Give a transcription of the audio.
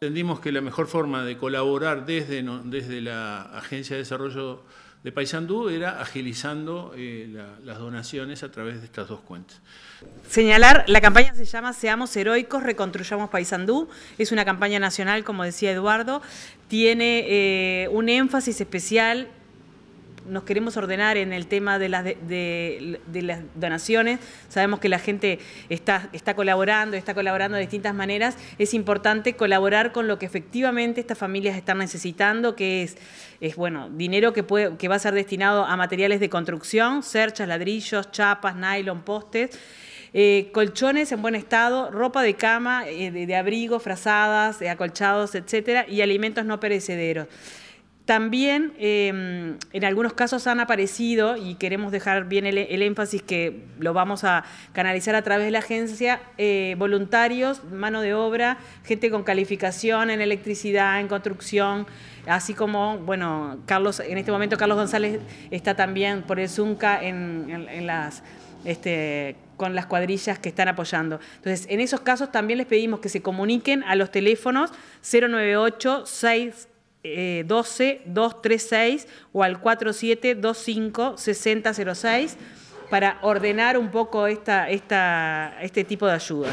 Entendimos que la mejor forma de colaborar desde, desde la Agencia de Desarrollo de Paysandú era agilizando eh, las donaciones a través de estas dos cuentas. Señalar, la campaña se llama Seamos Heroicos, Reconstruyamos Paysandú. Es una campaña nacional, como decía Eduardo. Tiene eh, un énfasis especial nos queremos ordenar en el tema de las, donaciones. Sabemos que la gente está, colaborando, está colaborando de distintas maneras. Es importante colaborar con lo que efectivamente estas familias están necesitando, que es, bueno, dinero que, va a ser destinado a materiales de construcción, cerchas, ladrillos, chapas, nylon, postes. Eh, colchones en buen estado, ropa de cama, eh, de, abrigo, frazadas, eh, acolchados, etcétera, y alimentos no perecederos. También em, en algunos casos han aparecido, y queremos dejar bien el, énfasis que lo vamos a canalizar a través de la agencia, eh, voluntarios, mano de obra, gente con calificación en electricidad, en construcción, así como, bueno, Carlos, en este momento Carlos González está también por el Zunca este, con las cuadrillas que están apoyando. Entonces, en esos casos también les pedimos que se comuniquen a los teléfonos 098 12 eh, 236 o al 25 6006 para ordenar un poco esta, esta, este tipo de ayuda.